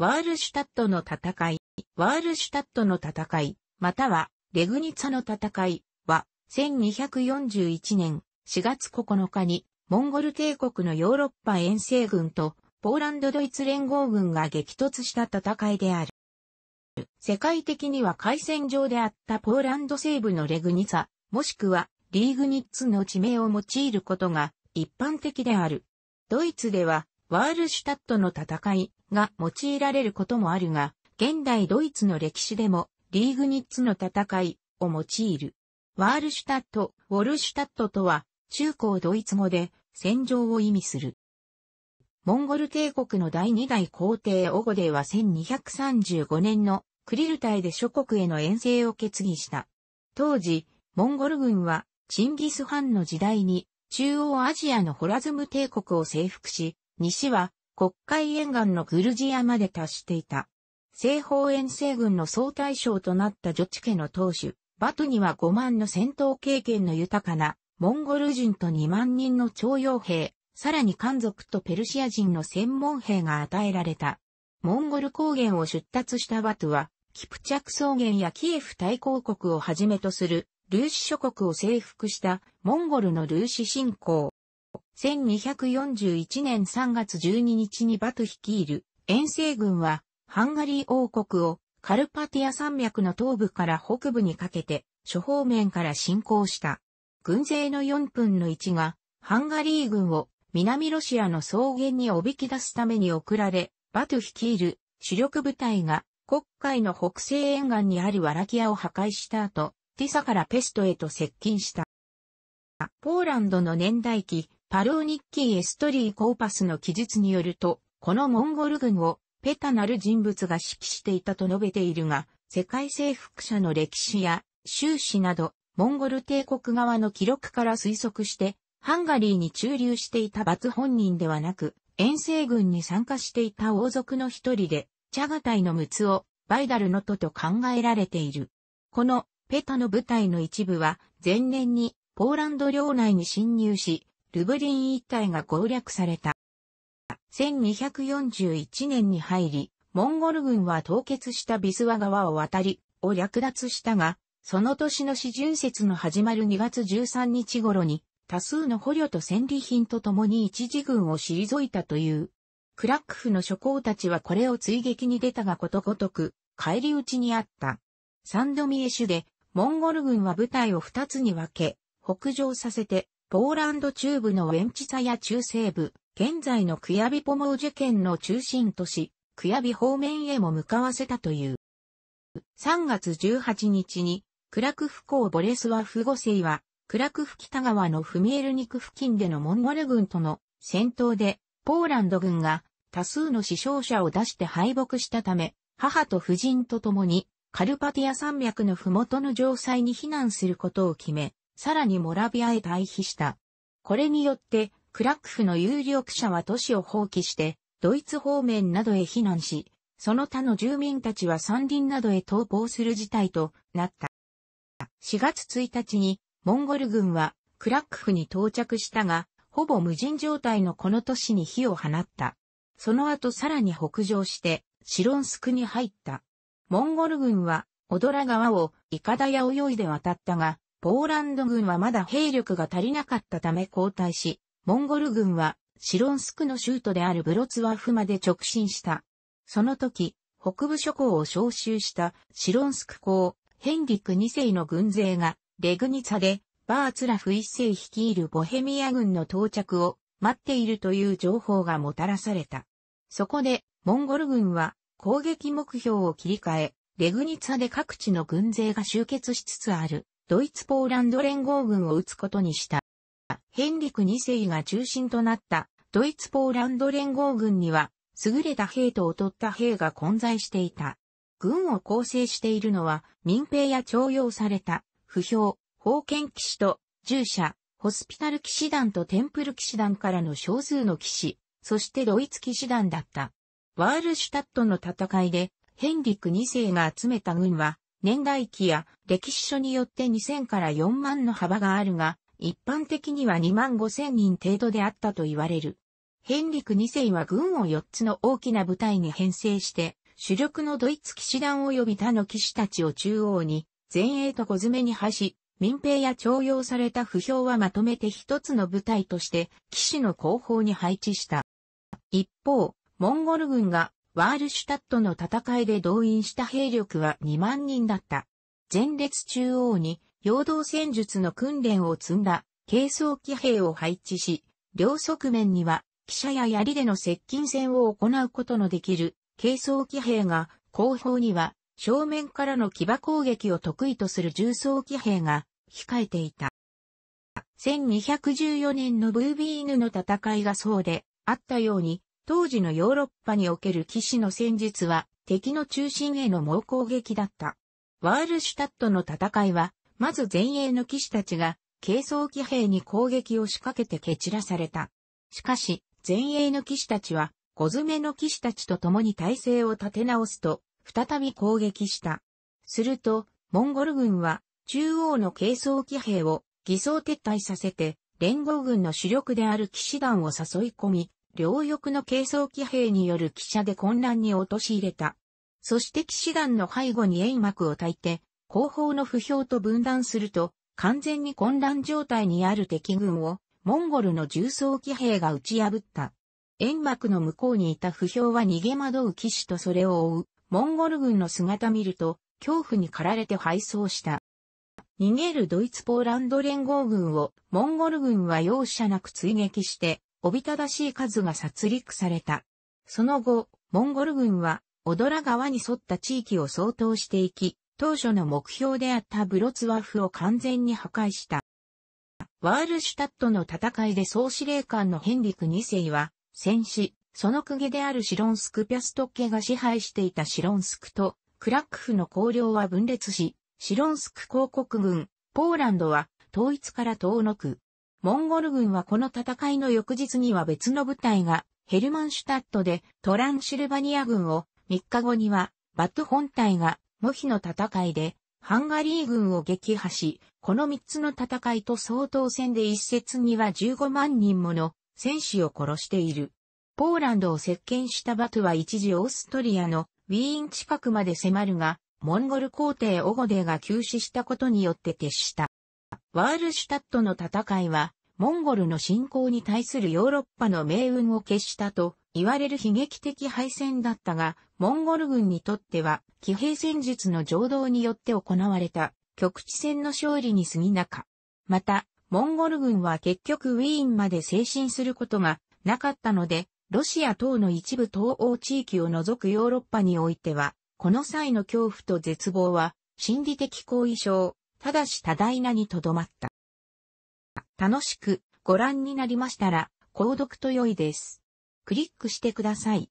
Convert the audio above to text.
ワールシュタットの戦い、ワールシュタットの戦い、または、レグニツァの戦いは、1241年4月9日に、モンゴル帝国のヨーロッパ遠征軍と、ポーランドドイツ連合軍が激突した戦いである。世界的には海戦場であったポーランド西部のレグニツァ、もしくはリーグニッツの地名を用いることが一般的である。ドイツではワールシュタットの戦いが用いられることもあるが、現代ドイツの歴史でもリーグニッツの戦いを用いる。ワールシュタット、ウォルシュタットとは中高ドイツ語で戦場を意味する。モンゴル帝国の第二代皇帝オゴデは1235年のクリル隊で諸国への遠征を決議した。当時、モンゴル軍はチンギス・ハンの時代に中央アジアのホラズム帝国を征服し、西は国会沿岸のグルジアまで達していた。西方遠征軍の総大将となったジョチ家の当主、バトには5万の戦闘経験の豊かな、モンゴル人と2万人の徴用兵、さらに漢族とペルシア人の専門兵が与えられた。モンゴル高原を出立したバトは、キプチャク草原やキエフ大公国をはじめとする、ルーシ諸国を征服したモンゴルのルーシ侵攻。1241年3月12日にバト率いる遠征軍はハンガリー王国をカルパティア山脈の東部から北部にかけて諸方面から侵攻した。軍勢の4分の1がハンガリー軍を南ロシアの草原におびき出すために送られ、バト率いる主力部隊が国海の北西沿岸にあるワラキアを破壊した後、ティサからペストへと接近した。ポーランドの年代記パローニッキー・エストリー・コーパスの記述によると、このモンゴル軍をペタなる人物が指揮していたと述べているが、世界征服者の歴史や収支など、モンゴル帝国側の記録から推測して、ハンガリーに駐留していたバツ本人ではなく、遠征軍に参加していた王族の一人で、チャガタイの陸奥をバイダルの都と考えられている。このペタの部隊の一部は前年にポーランド領内に侵入し、ルブリン一帯が攻略された。1241年に入り、モンゴル軍は凍結したビスワ川を渡り、を略奪したが、その年の四巡節の始まる2月13日頃に、多数の捕虜と戦利品と共に一時軍を退いたという。クラックフの諸侯たちはこれを追撃に出たがことごとく、帰り討ちにあった。サンドミエシュで、モンゴル軍は部隊を二つに分け、北上させて、ポーランド中部のウェンチサヤ中西部、現在のクヤビポモージュ県の中心都市、クヤビ方面へも向かわせたという。3月18日に、クラクフ港ボレスワフ五世は、クラクフ北側のフミエルニク付近でのモンゴル軍との戦闘で、ポーランド軍が多数の死傷者を出して敗北したため、母と夫人と共にカルパティア山脈の麓の城塞に避難することを決め、さらにモラビアへ退避した。これによって、クラックフの有力者は都市を放棄して、ドイツ方面などへ避難し、その他の住民たちは山林などへ逃亡する事態となった。4月1日に、モンゴル軍はクラックフに到着したが、ほぼ無人状態のこの都市に火を放った。その後さらに北上して、シロンスクに入った。モンゴル軍は、オドラ川をイカダや泳いで渡ったが、ポーランド軍はまだ兵力が足りなかったため後退し、モンゴル軍はシロンスクの州都であるブロツワフまで直進した。その時、北部諸侯を招集したシロンスク公、ヘンリク2世の軍勢が、レグニツァで、バーツラフ1世率いるボヘミア軍の到着を待っているという情報がもたらされた。そこで、モンゴル軍は攻撃目標を切り替え、レグニツァで各地の軍勢が集結しつつあるドイツポーランド連合軍を撃つことにした。ヘンリク2世が中心となったドイツポーランド連合軍には優れた兵と劣った兵が混在していた。軍を構成しているのは民兵や徴用された不評、封建騎士と従者、ホスピタル騎士団とテンプル騎士団からの少数の騎士、そしてドイツ騎士団だった。ワールシュタットの戦いでヘンリク2世が集めた軍は年代記や歴史書によって2000から4万の幅があるが、一般的には2万5千人程度であったと言われる。ヘンリク2世は軍を4つの大きな部隊に編成して、主力のドイツ騎士団及び他の騎士たちを中央に、前衛と小詰めに配し、民兵や徴用された不評はまとめて一つの部隊として、騎士の後方に配置した。一方、モンゴル軍がワールシュタットの戦いで動員した兵力は2万人だった。前列中央に、陽動戦術の訓練を積んだ、軽装機兵を配置し、両側面には、汽車や槍での接近戦を行うことのできる、軽装機兵が、後方には、正面からの騎馬攻撃を得意とする重装機兵が、控えていた。1214年のブービーヌの戦いがそうで、あったように、当時のヨーロッパにおける騎士の戦術は敵の中心への猛攻撃だった。ワールシュタットの戦いは、まず前衛の騎士たちが軽装騎兵に攻撃を仕掛けて蹴散らされた。しかし、前衛の騎士たちは、小詰めの騎士たちと共に体勢を立て直すと、再び攻撃した。すると、モンゴル軍は、中央の軽装騎兵を偽装撤退させて、連合軍の主力である騎士団を誘い込み、両翼の軽装騎兵による汽車で混乱に陥れた。そして騎士団の背後に煙幕を焚いて、後方の不評と分断すると、完全に混乱状態にある敵軍を、モンゴルの重装騎兵が打ち破った。煙幕の向こうにいた不評は逃げ惑う騎士とそれを追う、モンゴル軍の姿見ると、恐怖に駆られて敗走した。逃げるドイツポーランド連合軍をモンゴル軍は容赦なく追撃しておびただしい数が殺戮された。その後、モンゴル軍は、オドラ川に沿った地域を掃討していき、当初の目標であったブロツワフを完全に破壊した。ワールシュタットの戦いで総司令官のヘンリク2世は、戦死、その釘であるシロンスク・ピャストッケが支配していたシロンスクと、クラックフの公領は分裂し、シロンスク公国軍、ポーランドは統一から遠のく。モンゴル軍はこの戦いの翌日には別の部隊がヘルマンシュタットでトランシルバニア軍を3日後にはバト本隊がモヒの戦いでハンガリー軍を撃破し、この3つの戦いと総統戦で一説には15万人もの戦士を殺している。ポーランドを接見したバトは一時オーストリアのウィーン近くまで迫るが、モンゴル皇帝オゴデーが急死したことによって撤した。ワールシュタットの戦いは、モンゴルの侵攻に対するヨーロッパの命運を決したと言われる悲劇的敗戦だったが、モンゴル軍にとっては、騎兵戦術の情動によって行われた局地戦の勝利に過ぎなか。また、モンゴル軍は結局ウィーンまで精神することがなかったので、ロシア等の一部東欧地域を除くヨーロッパにおいては、この際の恐怖と絶望は、心理的後遺症、ただし多大なにとどまった。楽しくご覧になりましたら、購読と良いです。クリックしてください。